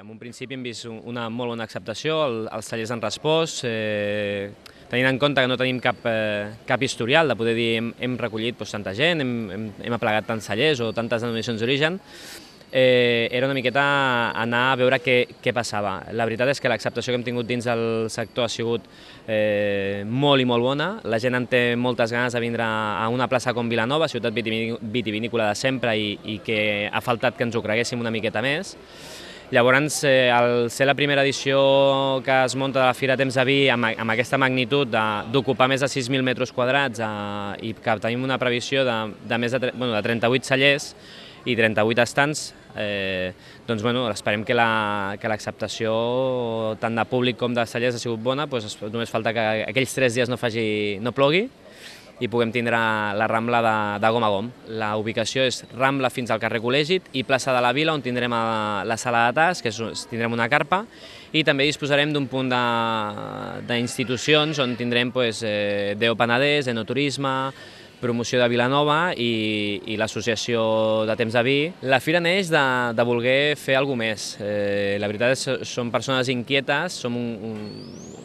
en un principi hem vist una molt bona acceptació, el, els tallers han respost, eh, tenint en compte que no tenim cap, eh, cap historial de poder dir hem, hem recollit doncs, tanta gent, hem, hem, hem aplegat tants tallers o tantes denominacions d'origen, eh, era una miqueta anar a veure què, què passava. La veritat és que l'acceptació que hem tingut dins del sector ha sigut eh, molt i molt bona. La gent en té moltes ganes de vindre a una plaça com Vilanova, ciutat vitivinícola de sempre i, i que ha faltat que ens ho creguéssim una miqueta més. Llavors, eh, al ser la primera edició que es munta de la Fira Temps de Vi amb, amb aquesta magnitud d'ocupar més de 6.000 metres quadrats eh, i que tenim una previsió de, de més de, bueno, de 38 cellers i 38 estants, eh, doncs bueno, esperem que l'acceptació la, tant de públic com de cellers ha sigut bona, doncs només falta que aquells tres dies no, faci, no plogui i puguem tindre la Rambla de, de gom a gom. La ubicació és Rambla fins al carrer Col·legit i plaça de la Vila, on tindrem eh, la sala de tas, que és, tindrem una carpa, i també disposarem d'un punt d'institucions on tindrem pues, eh, Deo Penedès, Enoturisme, promoció de Vilanova i, i l'associació de Temps de Vi. La fira neix de, de voler fer alguna més. Eh, la veritat és som persones inquietes, som un, un,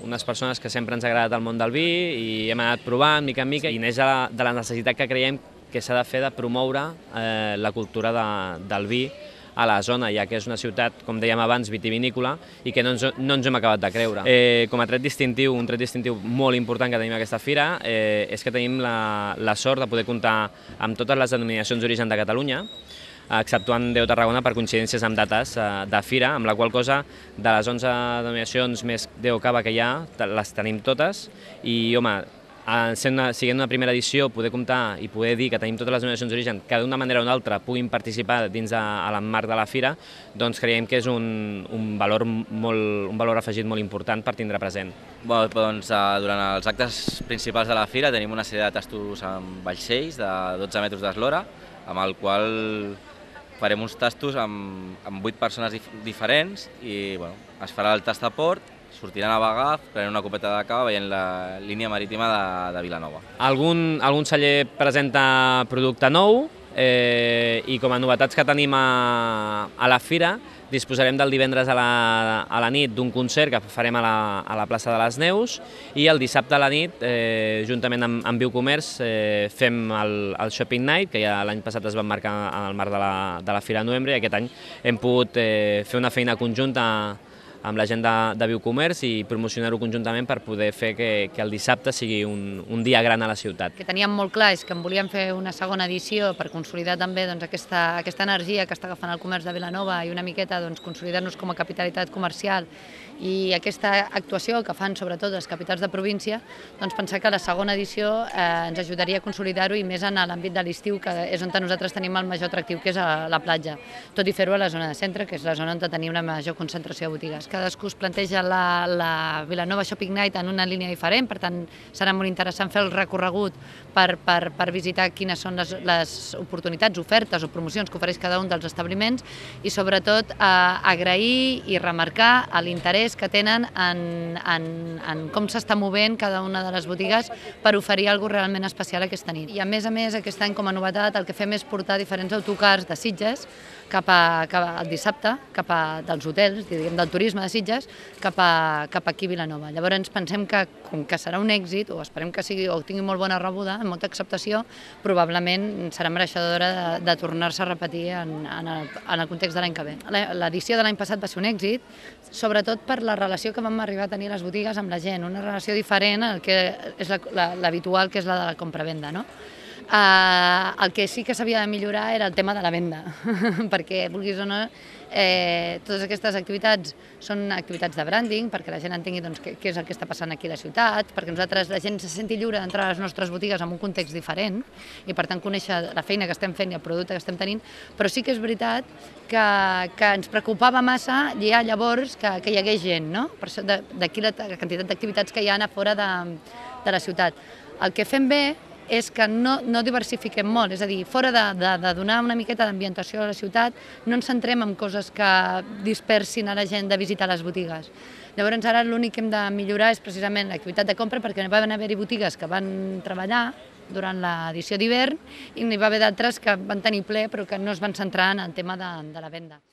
unes persones que sempre ens ha agradat el món del vi i hem anat provant mica en mica i neix de la, de la necessitat que creiem que s'ha de fer de promoure eh, la cultura de, del vi a la zona, ja que és una ciutat, com dèiem abans, vitivinícola i que no ens, no ens hem acabat de creure. Eh, com a tret distintiu, un tret distintiu molt important que tenim a aquesta fira eh, és que tenim la, la sort de poder comptar amb totes les denominacions d'origen de Catalunya, Eh, exceptuant Déu Tarragona per coincidències amb dates eh, de fira, amb la qual cosa de les 11 denominacions més Déu Cava que hi ha, les tenim totes i, home, eh, sent una, siguent una primera edició, poder comptar i poder dir que tenim totes les denominacions d'origen que d'una manera o una altra puguin participar dins de, a l'emmarc de la fira, doncs creiem que és un, un, valor molt, un valor afegit molt important per tindre present. Bé, doncs, durant els actes principals de la fira tenim una sèrie de tastos amb vaixells de 12 metres d'eslora, amb el qual farem uns tastos amb, amb 8 persones dif diferents i bueno, es farà el tast a port, sortiran a vagar, prenen una copeta de cava veient la línia marítima de, de Vilanova. Algun, algun celler presenta producte nou, eh, i com a novetats que tenim a, a la fira, disposarem del divendres a la, a la nit d'un concert que farem a la, a la plaça de les Neus i el dissabte a la nit, eh, juntament amb, amb Viu Comerç, eh, fem el, el Shopping Night, que ja l'any passat es va marcar en el marc de la, de la Fira de Novembre i aquest any hem pogut eh, fer una feina conjunta amb amb la gent de, de Biocomerç i promocionar-ho conjuntament per poder fer que, que el dissabte sigui un, un dia gran a la ciutat. El que teníem molt clar és que en volíem fer una segona edició per consolidar també doncs, aquesta, aquesta energia que està agafant el comerç de Vilanova i una miqueta doncs, consolidar-nos com a capitalitat comercial i aquesta actuació que fan sobretot les capitals de província, doncs pensar que la segona edició eh, ens ajudaria a consolidar-ho i més en l'àmbit de l'estiu, que és on nosaltres tenim el major atractiu, que és a la platja, tot i fer-ho a la zona de centre, que és la zona on tenim la major concentració de botigues cadascú es planteja la, la Vilanova Shopping Night en una línia diferent, per tant serà molt interessant fer el recorregut per, per, per visitar quines són les, les oportunitats, ofertes o promocions que ofereix cada un dels establiments i sobretot eh, agrair i remarcar l'interès que tenen en, en, en com s'està movent cada una de les botigues per oferir alguna realment especial aquesta nit. I a més a més aquest any com a novetat el que fem és portar diferents autocars de Sitges cap, a, cap a, el dissabte cap a, dels hotels, diguem, del turisme, turisme de Sitges cap, a, cap aquí a Vilanova. Llavors pensem que, com que serà un èxit, o esperem que sigui, o tingui molt bona rebuda, amb molta acceptació, probablement serà mereixedora de, de tornar-se a repetir en, en, el, en el context de l'any que ve. L'edició de l'any passat va ser un èxit, sobretot per la relació que vam arribar a tenir les botigues amb la gent, una relació diferent al que és l'habitual, que és la de la compra-venda, no? Uh, el que sí que s'havia de millorar era el tema de la venda, perquè, vulguis o no, Eh, totes aquestes activitats són activitats de branding, perquè la gent entengui doncs, què, què és el que està passant aquí a la ciutat, perquè nosaltres la gent se senti lliure d'entrar a les nostres botigues en un context diferent i per tant conèixer la feina que estem fent i el producte que estem tenint, però sí que és veritat que, que ens preocupava massa ja llavors que, que hi hagués gent, no? Per això d'aquí la, la quantitat d'activitats que hi ha a fora de, de la ciutat. El que fem bé és que no, no diversifiquem molt, és a dir, fora de, de, de donar una miqueta d'ambientació a la ciutat, no ens centrem en coses que dispersin a la gent de visitar les botigues. Llavors ara l'únic que hem de millorar és precisament l'activitat de compra perquè no van haver-hi botigues que van treballar durant l'edició d'hivern i n'hi va haver d'altres que van tenir ple però que no es van centrar en el tema de, de la venda.